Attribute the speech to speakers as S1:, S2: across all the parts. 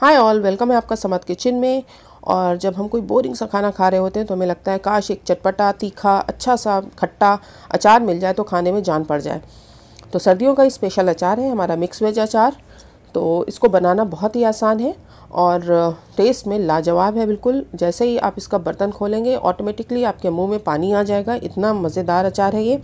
S1: hi all welcome है आपका समत किचन में और जब हम कोई बोरिंग सा खाना खा रहे होते हैं तो हमें लगता है काश एक चटपटा तीखा अच्छा सा खट्टा अचार मिल जाए तो खाने में जान पड़ जाए तो सर्दियों का ही स्पेशल अचार है हमारा मिक्स वेज अचार तो इसको बनाना बहुत ही आसान है और टेस्ट में लाजवाब है बिल्कुल जैसे ही आप इसका बर्तन खोलेंगे ऑटोमेटिकली आपके मुँह में पानी आ जाएगा इतना मज़ेदार अचार है ये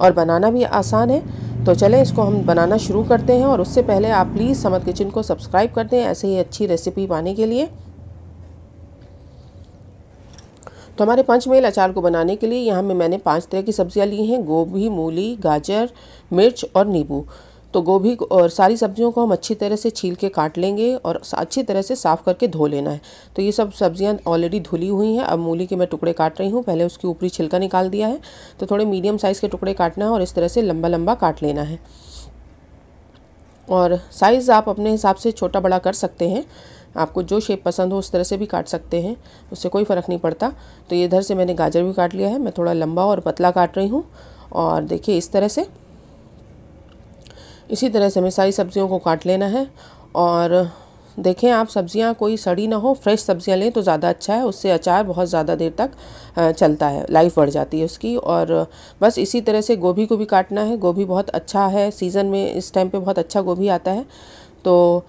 S1: और बनाना भी आसान है तो चले इसको हम बनाना शुरू करते हैं और उससे पहले आप प्लीज़ समर किचन को सब्सक्राइब कर दें ऐसे ही अच्छी रेसिपी पाने के लिए तो हमारे पंच मेल अचार को बनाने के लिए यहाँ में मैंने पांच तरह की सब्जियाँ ली हैं गोभी मूली गाजर मिर्च और नींबू तो गोभी और सारी सब्जियों को हम अच्छी तरह से छील के काट लेंगे और अच्छी तरह से साफ़ करके धो लेना है तो ये सब सब्जियां ऑलरेडी धुली हुई हैं अब मूली के मैं टुकड़े काट रही हूँ पहले उसकी ऊपरी छिलका निकाल दिया है तो थोड़े मीडियम साइज़ के टुकड़े काटना है और इस तरह से लंबा लंबा काट लेना है और साइज़ आप अपने हिसाब से छोटा बड़ा कर सकते हैं आपको जो शेप पसंद हो उस तरह से भी काट सकते हैं उससे कोई फ़र्क नहीं पड़ता तो इधर से मैंने गाजर भी काट लिया है मैं थोड़ा लंबा और पतला काट रही हूँ और देखिए इस तरह से इसी तरह से हमें सारी सब्ज़ियों को काट लेना है और देखें आप सब्ज़ियाँ कोई सड़ी ना हो फ्रेश सब्ज़ियाँ लें तो ज़्यादा अच्छा है उससे अचार बहुत ज़्यादा देर तक चलता है लाइफ बढ़ जाती है उसकी और बस इसी तरह से गोभी को भी काटना है गोभी बहुत अच्छा है सीज़न में इस टाइम पे बहुत अच्छा गोभी आता है तो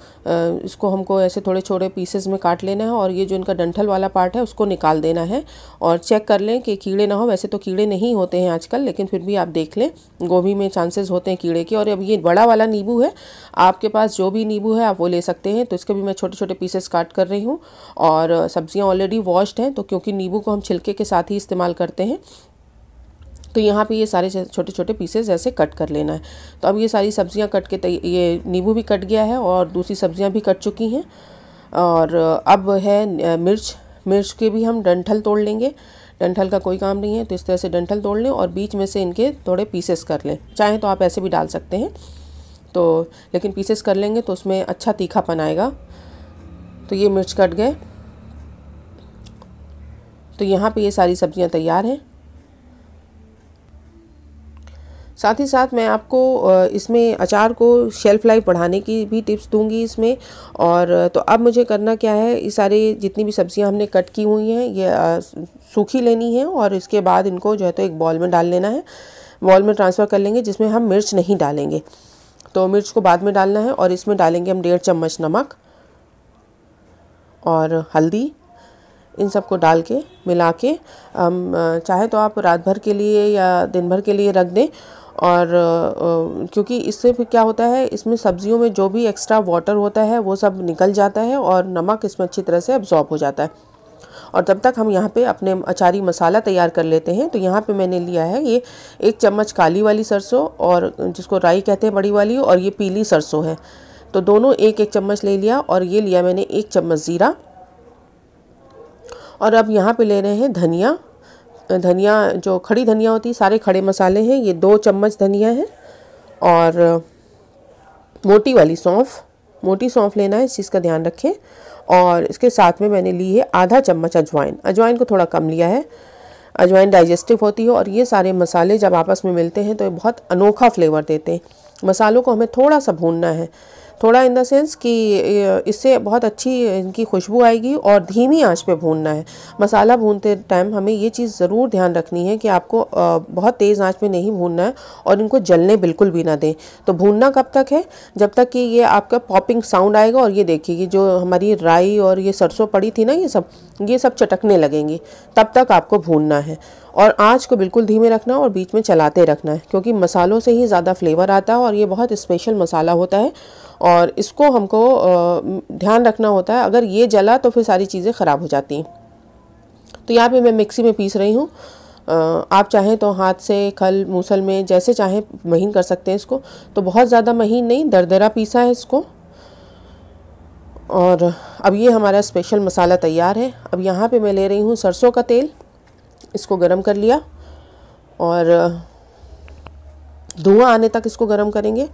S1: इसको हमको ऐसे थोड़े छोटे पीसेस में काट लेना है और ये जो इनका डंठल वाला पार्ट है उसको निकाल देना है और चेक कर लें कि कीड़े ना हो वैसे तो कीड़े नहीं होते हैं आजकल लेकिन फिर भी आप देख लें गोभी में चांसेस होते हैं कीड़े के और अब ये बड़ा वाला नींबू है आपके पास जो भी नींबू है आप वो ले सकते हैं तो इसके भी मैं छोटे छोटे पीसेस काट कर रही हूँ और सब्जियाँ ऑलरेडी वॉश्ड हैं तो क्योंकि नींबू को हम छिलके के साथ ही इस्तेमाल करते हैं तो यहाँ पे ये सारे छोटे छोटे पीसेस ऐसे कट कर लेना है तो अब ये सारी सब्जियाँ कट के ये नींबू भी कट गया है और दूसरी सब्जियाँ भी कट चुकी हैं और अब है मिर्च मिर्च के भी हम डंठल तोड़ लेंगे डंठल का कोई काम नहीं है तो इस तरह से डंठल तोड़ लें और बीच में से इनके थोड़े पीसेस कर लें चाहें तो आप ऐसे भी डाल सकते हैं तो लेकिन पीसेस कर लेंगे तो उसमें अच्छा तीखापन आएगा तो ये मिर्च कट गए तो यहाँ पे ये सारी सब्जियाँ तैयार हैं साथ ही साथ मैं आपको इसमें अचार को शेल्फ़ लाइफ बढ़ाने की भी टिप्स दूंगी इसमें और तो अब मुझे करना क्या है ये सारे जितनी भी सब्ज़ियाँ हमने कट की हुई हैं ये सूखी लेनी है और इसके बाद इनको जो है तो एक बॉल में डाल लेना है बॉल में ट्रांसफ़र कर लेंगे जिसमें हम मिर्च नहीं डालेंगे तो मिर्च को बाद में डालना है और इसमें डालेंगे हम डेढ़ चम्मच नमक और हल्दी इन सबको डाल के मिला के चाहे तो आप रात भर के लिए या दिन भर के लिए रख दें और क्योंकि इससे फिर क्या होता है इसमें सब्जियों में जो भी एक्स्ट्रा वाटर होता है वो सब निकल जाता है और नमक इसमें अच्छी तरह से अब्जॉर्ब हो जाता है और तब तक हम यहाँ पे अपने अचारी मसाला तैयार कर लेते हैं तो यहाँ पे मैंने लिया है ये एक चम्मच काली वाली सरसों और जिसको राई कहते हैं बड़ी वाली और ये पीली सरसों है तो दोनों एक एक चम्मच ले लिया और ये लिया मैंने एक चम्मच ज़ीरा और अब यहाँ पे ले रहे हैं धनिया धनिया जो खड़ी धनिया होती है सारे खड़े मसाले हैं ये दो चम्मच धनिया है और मोटी वाली सौंफ मोटी सौंफ लेना है इस चीज़ का ध्यान रखें और इसके साथ में मैंने ली है आधा चम्मच अजवाइन अजवाइन को थोड़ा कम लिया है अजवाइन डाइजेस्टिव होती है हो और ये सारे मसाले जब आपस में मिलते हैं तो ये बहुत अनोखा फ्लेवर देते हैं मसालों को हमें थोड़ा सा भूनना है थोड़ा इन द सेंस कि इससे बहुत अच्छी इनकी खुशबू आएगी और धीमी आंच पे भूनना है मसाला भूनते टाइम हमें ये चीज़ ज़रूर ध्यान रखनी है कि आपको बहुत तेज़ आंच में नहीं भूनना है और इनको जलने बिल्कुल भी ना दें तो भूनना कब तक है जब तक कि ये आपका पॉपिंग साउंड आएगा और ये देखिए कि जो हमारी राई और ये सरसों पड़ी थी ना ये सब ये सब चटकने लगेंगी तब तक आपको भूनना है और आँच को बिल्कुल धीमे रखना और बीच में चलाते रखना है क्योंकि मसालों से ही ज़्यादा फ्लेवर आता है और ये बहुत स्पेशल मसाला होता है और इसको हमको ध्यान रखना होता है अगर ये जला तो फिर सारी चीज़ें ख़राब हो जाती हैं तो यहाँ पे मैं मिक्सी में पीस रही हूँ आप चाहें तो हाथ से खल मूसल में जैसे चाहें महीन कर सकते हैं इसको तो बहुत ज़्यादा महीन नहीं दरदरा पीसा है इसको और अब ये हमारा स्पेशल मसाला तैयार है अब यहाँ पे मैं ले रही हूँ सरसों का तेल इसको गर्म कर लिया और धुआं आने तक इसको गर्म करेंगे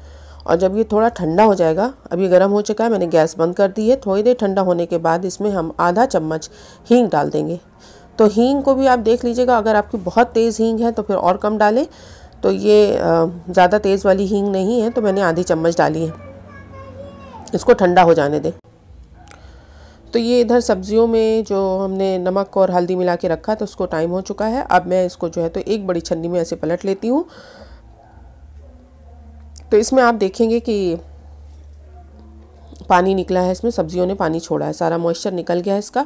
S1: और जब ये थोड़ा ठंडा हो जाएगा अब ये गर्म हो चुका है मैंने गैस बंद कर दी है थोड़ी देर ठंडा होने के बाद इसमें हम आधा चम्मच हींग डाल देंगे तो हींग को भी आप देख लीजिएगा अगर आपकी बहुत तेज़ हींग है तो फिर और कम डालें तो ये ज़्यादा तेज़ वाली हींग नहीं है तो मैंने आधी चम्मच डाली है इसको ठंडा हो जाने दें तो ये इधर सब्जियों में जो हमने नमक और हल्दी मिला के रखा तो उसको टाइम हो चुका है अब मैं इसको जो है तो एक बड़ी छन्नी में ऐसे पलट लेती हूँ तो इसमें आप देखेंगे कि पानी निकला है इसमें सब्जियों ने पानी छोड़ा है सारा मॉइस्चर निकल गया है इसका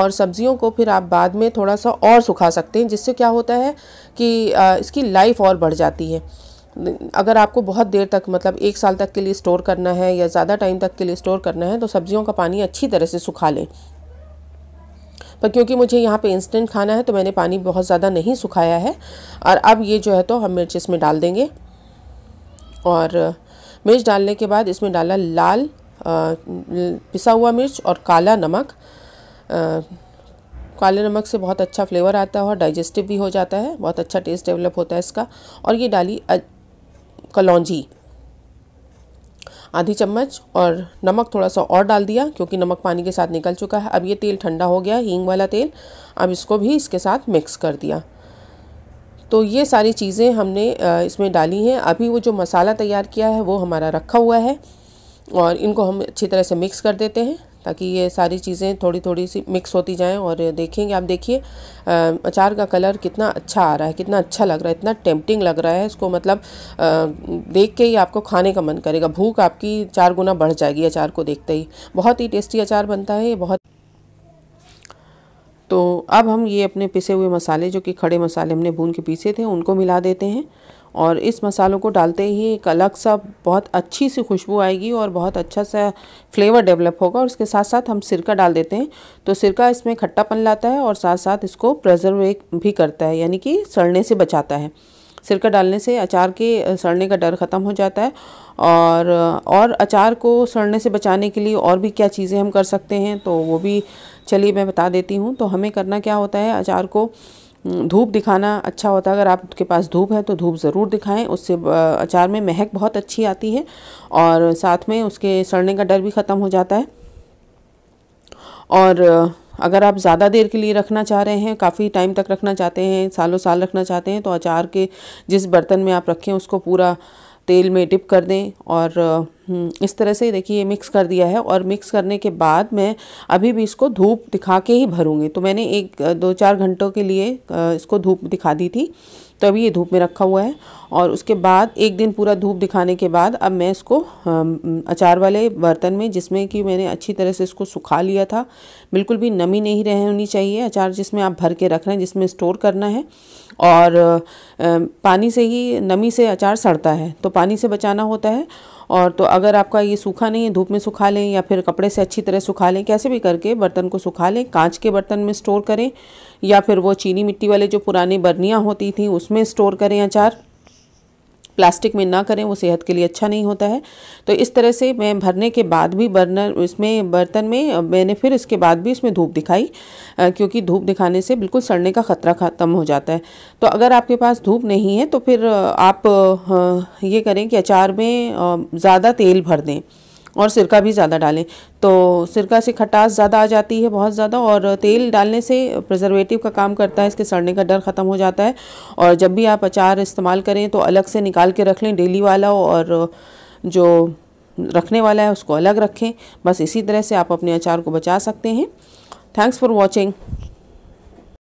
S1: और सब्जियों को फिर आप बाद में थोड़ा सा और सुखा सकते हैं जिससे क्या होता है कि इसकी लाइफ और बढ़ जाती है अगर आपको बहुत देर तक मतलब एक साल तक के लिए स्टोर करना है या ज़्यादा टाइम तक के लिए स्टोर करना है तो सब्जियों का पानी अच्छी तरह से सुखा लें पर क्योंकि मुझे यहाँ पे इंस्टेंट खाना है तो मैंने पानी बहुत ज़्यादा नहीं सुखाया है और अब ये जो है तो हम मिर्च इसमें डाल देंगे और मिर्च डालने के बाद इसमें डाला लाल पिसा हुआ मिर्च और काला नमक काले नमक से बहुत अच्छा फ्लेवर आता है और डाइजेस्टिव भी हो जाता है बहुत अच्छा टेस्ट डेवलप होता है इसका और ये डाली कलौजी आधी चम्मच और नमक थोड़ा सा और डाल दिया क्योंकि नमक पानी के साथ निकल चुका है अब ये तेल ठंडा हो गया हींग वाला तेल अब इसको भी इसके साथ मिक्स कर दिया तो ये सारी चीज़ें हमने इसमें डाली हैं अभी वो जो मसाला तैयार किया है वो हमारा रखा हुआ है और इनको हम अच्छी तरह से मिक्स कर देते हैं ताकि ये सारी चीज़ें थोड़ी थोड़ी सी मिक्स होती जाएं और देखेंगे आप देखिए अचार का कलर कितना अच्छा आ रहा है कितना अच्छा लग रहा है इतना टेम्पटिंग लग रहा है इसको मतलब देख के ही आपको खाने का मन करेगा भूख आपकी चार गुना बढ़ जाएगी अचार को देखते ही बहुत ही टेस्टी अचार बनता है ये बहुत तो अब हम ये अपने पिसे हुए मसाले जो कि खड़े मसाले हमने भून के पीसे थे उनको मिला देते हैं और इस मसालों को डालते ही एक अलग सा बहुत अच्छी सी खुशबू आएगी और बहुत अच्छा सा फ्लेवर डेवलप होगा और उसके साथ साथ हम सिरका डाल देते हैं तो सिरका इसमें खट्टापन लाता है और साथ साथ इसको प्रजर्व भी करता है यानी कि सड़ने से बचाता है सिरका डालने से अचार के सड़ने का डर ख़त्म हो जाता है और और अचार को सड़ने से बचाने के लिए और भी क्या चीज़ें हम कर सकते हैं तो वो भी चलिए मैं बता देती हूँ तो हमें करना क्या होता है अचार को हम्म, धूप दिखाना अच्छा होता है अगर आपके पास धूप है तो धूप ज़रूर दिखाएं उससे अचार में महक बहुत अच्छी आती है और साथ में उसके सड़ने का डर भी ख़त्म हो जाता है और अगर आप ज़्यादा देर के लिए रखना चाह रहे हैं काफ़ी टाइम तक रखना चाहते हैं सालों साल रखना चाहते हैं तो अचार के जिस बर्तन में आप रखें उसको पूरा तेल में डिप कर दें और हम्म, इस तरह से देखिए मिक्स कर दिया है और मिक्स करने के बाद मैं अभी भी इसको धूप दिखा के ही भरूँगी तो मैंने एक दो चार घंटों के लिए इसको धूप दिखा दी थी तो अभी ये धूप में रखा हुआ है और उसके बाद एक दिन पूरा धूप दिखाने के बाद अब मैं इसको अचार वाले बर्तन में जिसमें कि मैंने अच्छी तरह से इसको सुखा लिया था बिल्कुल भी नमी नहीं रहनी चाहिए अचार जिसमें आप भर के रख रहे हैं जिसमें स्टोर करना है और पानी से ही नमी से अचार सड़ता है तो पानी से बचाना होता है और तो अगर आपका ये सूखा नहीं है धूप में सुखा लें या फिर कपड़े से अच्छी तरह सुखा लें कैसे भी करके बर्तन को सुखा लें कांच के बर्तन में स्टोर करें या फिर वो चीनी मिट्टी वाले जो पुराने बर्नियाँ होती थी उसमें स्टोर करें अचार प्लास्टिक में ना करें वो सेहत के लिए अच्छा नहीं होता है तो इस तरह से मैं भरने के बाद भी बर्नर इसमें बर्तन में मैंने फिर इसके बाद भी इसमें धूप दिखाई क्योंकि धूप दिखाने से बिल्कुल सड़ने का ख़तरा ख़त्म हो जाता है तो अगर आपके पास धूप नहीं है तो फिर आप ये करें कि अचार में ज़्यादा तेल भर दें और सिरका भी ज़्यादा डालें तो सिरका से खटास ज़्यादा आ जाती है बहुत ज़्यादा और तेल डालने से प्रजर्वेटिव का काम करता है इसके सड़ने का डर ख़त्म हो जाता है और जब भी आप अचार इस्तेमाल करें तो अलग से निकाल के रख लें डेली वाला और जो रखने वाला है उसको अलग रखें बस इसी तरह से आप अपने अचार को बचा सकते हैं थैंक्स फॉर वॉचिंग